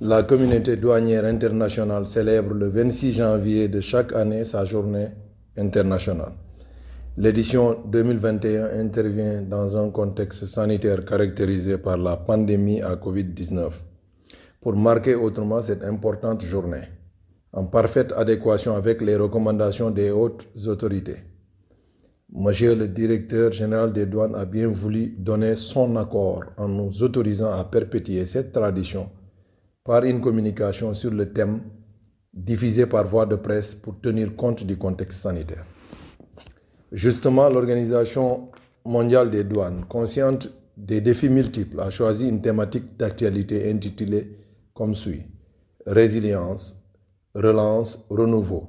La communauté douanière internationale célèbre le 26 janvier de chaque année sa journée internationale. L'édition 2021 intervient dans un contexte sanitaire caractérisé par la pandémie à Covid-19. Pour marquer autrement cette importante journée, en parfaite adéquation avec les recommandations des hautes autorités, Monsieur le directeur général des douanes a bien voulu donner son accord en nous autorisant à perpétuer cette tradition par une communication sur le thème diffusée par voie de presse pour tenir compte du contexte sanitaire. Justement, l'Organisation mondiale des douanes, consciente des défis multiples, a choisi une thématique d'actualité intitulée comme suit. Résilience, relance, renouveau.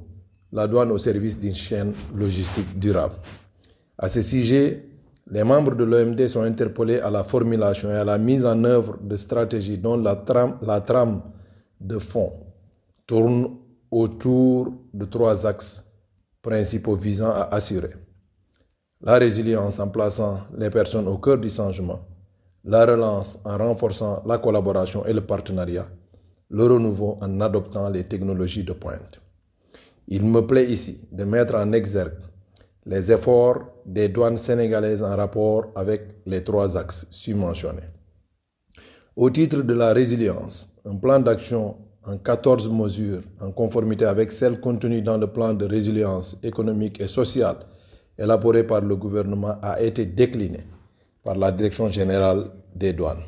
La douane au service d'une chaîne logistique durable. À ce sujet, les membres de l'OMD sont interpellés à la formulation et à la mise en œuvre de stratégies dont la trame, la trame de fond tourne autour de trois axes principaux visant à assurer la résilience en plaçant les personnes au cœur du changement, la relance en renforçant la collaboration et le partenariat, le renouveau en adoptant les technologies de pointe. Il me plaît ici de mettre en exergue les efforts des douanes sénégalaises en rapport avec les trois axes subventionnés. Au titre de la résilience, un plan d'action en 14 mesures en conformité avec celles contenues dans le plan de résilience économique et sociale élaboré par le gouvernement a été décliné par la Direction générale des douanes.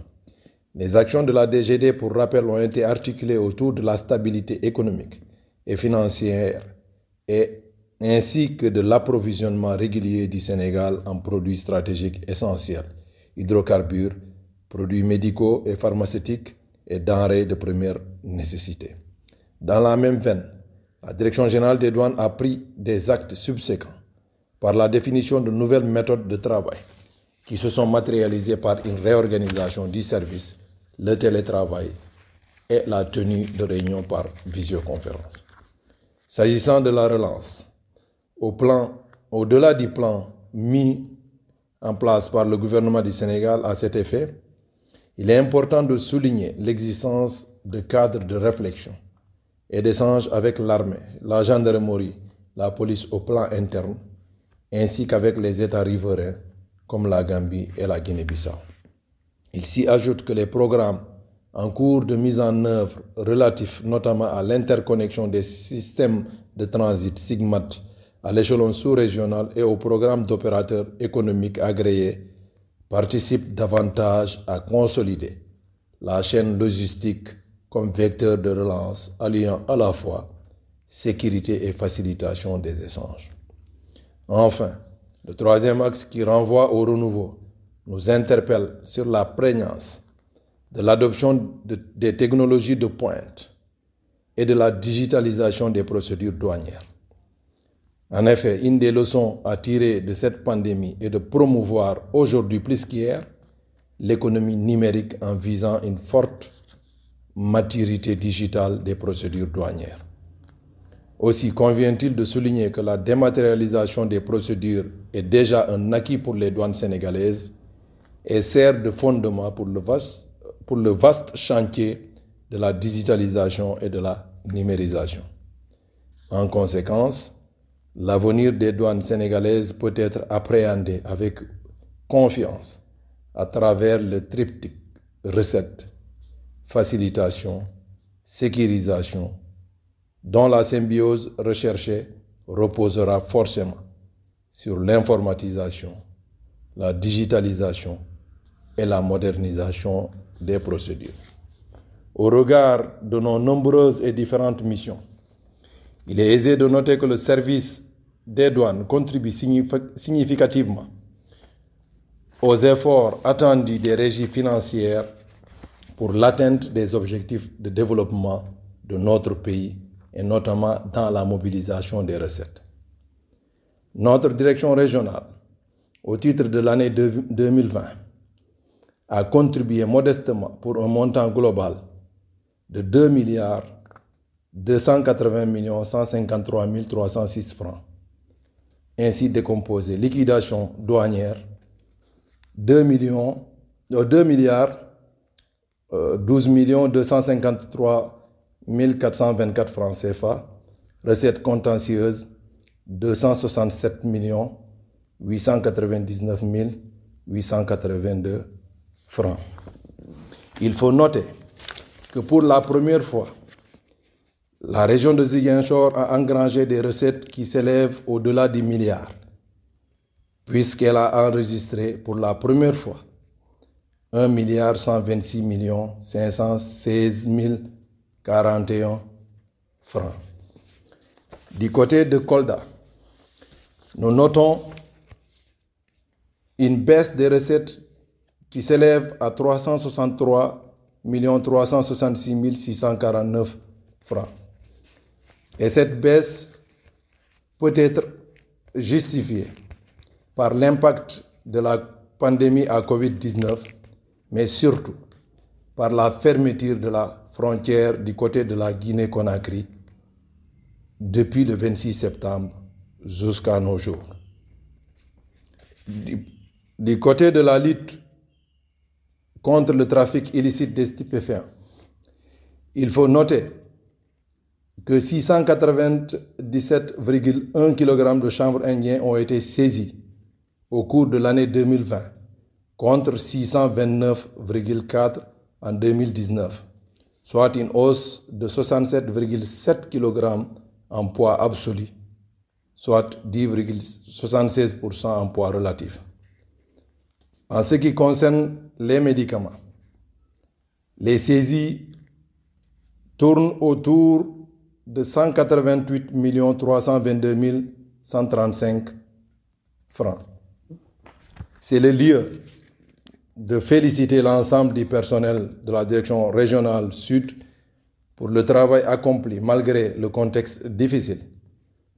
Les actions de la DGD, pour rappel, ont été articulées autour de la stabilité économique et financière et ainsi que de l'approvisionnement régulier du Sénégal en produits stratégiques essentiels, hydrocarbures, produits médicaux et pharmaceutiques et denrées de première nécessité. Dans la même veine, la Direction générale des douanes a pris des actes subséquents par la définition de nouvelles méthodes de travail qui se sont matérialisées par une réorganisation du service, le télétravail et la tenue de réunions par visioconférence. S'agissant de la relance, au plan, au-delà du plan mis en place par le gouvernement du Sénégal à cet effet, il est important de souligner l'existence de cadres de réflexion et d'échanges avec l'armée, la gendarmerie, la police au plan interne, ainsi qu'avec les États riverains comme la Gambie et la Guinée-Bissau. Il s'y ajoute que les programmes en cours de mise en œuvre relatifs notamment à l'interconnexion des systèmes de transit SIGMAT à l'échelon sous-régional et au programme d'opérateurs économiques agréés participent davantage à consolider la chaîne logistique comme vecteur de relance alliant à la fois sécurité et facilitation des échanges. Enfin, le troisième axe qui renvoie au renouveau nous interpelle sur la prégnance de l'adoption des technologies de pointe et de la digitalisation des procédures douanières. En effet, une des leçons à tirer de cette pandémie est de promouvoir aujourd'hui plus qu'hier l'économie numérique en visant une forte maturité digitale des procédures douanières. Aussi convient-il de souligner que la dématérialisation des procédures est déjà un acquis pour les douanes sénégalaises et sert de fondement pour le vaste, pour le vaste chantier de la digitalisation et de la numérisation. En conséquence, L'avenir des douanes sénégalaises peut être appréhendé avec confiance à travers le triptyque recette, facilitation, sécurisation, dont la symbiose recherchée reposera forcément sur l'informatisation, la digitalisation et la modernisation des procédures. Au regard de nos nombreuses et différentes missions, il est aisé de noter que le service des douanes contribue significativement aux efforts attendus des régies financières pour l'atteinte des objectifs de développement de notre pays et notamment dans la mobilisation des recettes. Notre direction régionale, au titre de l'année 2020, a contribué modestement pour un montant global de 2 milliards 280 153 306 francs. Ainsi décomposé, liquidation douanière 2 millions 2 euh, milliards 12 euh, millions 253 424 francs CFA. recette contentieuse, 267 millions 899 882 francs. Il faut noter que pour la première fois, la région de Ziguinchor a engrangé des recettes qui s'élèvent au-delà du milliard, puisqu'elle a enregistré pour la première fois 1 milliard 126 millions francs. Du côté de Kolda, nous notons une baisse des recettes qui s'élève à 363 649 francs. Et cette baisse peut être justifiée par l'impact de la pandémie à COVID-19, mais surtout par la fermeture de la frontière du côté de la Guinée-Conakry depuis le 26 septembre jusqu'à nos jours. Du, côté de la lutte contre le trafic illicite des stupéfiants, il faut noter que 697,1 kg de chambres indiennes ont été saisies au cours de l'année 2020 contre 629,4 en 2019, soit une hausse de 67,7 kg en poids absolu, soit 10,76% en poids relatif. En ce qui concerne les médicaments, les saisies tournent autour de 188 322 135 francs. C'est le lieu de féliciter l'ensemble du personnel de la direction régionale sud pour le travail accompli malgré le contexte difficile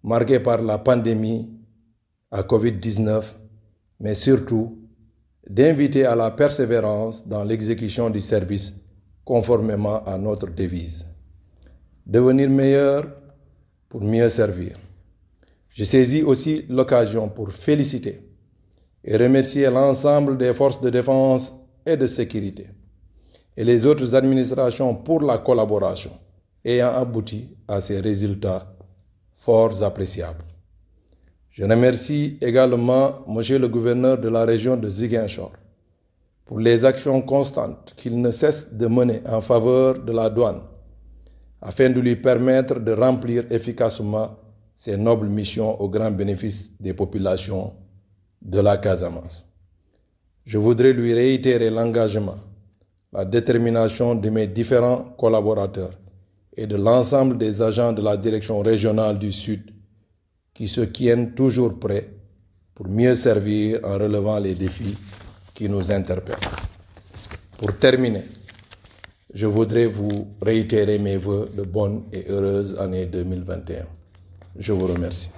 marqué par la pandémie à Covid-19, mais surtout d'inviter à la persévérance dans l'exécution du service conformément à notre devise devenir meilleur pour mieux servir. Je saisis aussi l'occasion pour féliciter et remercier l'ensemble des forces de défense et de sécurité et les autres administrations pour la collaboration ayant abouti à ces résultats fort appréciables. Je remercie également M. le gouverneur de la région de Ziguinchor pour les actions constantes qu'il ne cesse de mener en faveur de la douane afin de lui permettre de remplir efficacement ses nobles missions au grand bénéfice des populations de la Casamance. Je voudrais lui réitérer l'engagement, la détermination de mes différents collaborateurs et de l'ensemble des agents de la direction régionale du Sud qui se tiennent toujours prêts pour mieux servir en relevant les défis qui nous interpellent. Pour terminer, je voudrais vous réitérer mes voeux de bonne et heureuse année 2021. Je vous remercie.